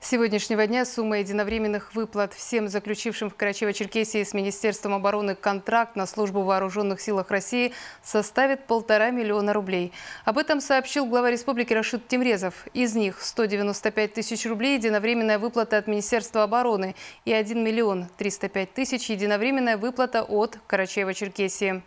С сегодняшнего дня сумма единовременных выплат всем заключившим в Карачево-Черкесии с Министерством обороны контракт на службу в Вооруженных силах России составит полтора миллиона рублей. Об этом сообщил глава республики Рашид Тимрезов. Из них 195 тысяч рублей единовременная выплата от Министерства обороны и 1 миллион 305 тысяч единовременная выплата от Карачева-Черкесии.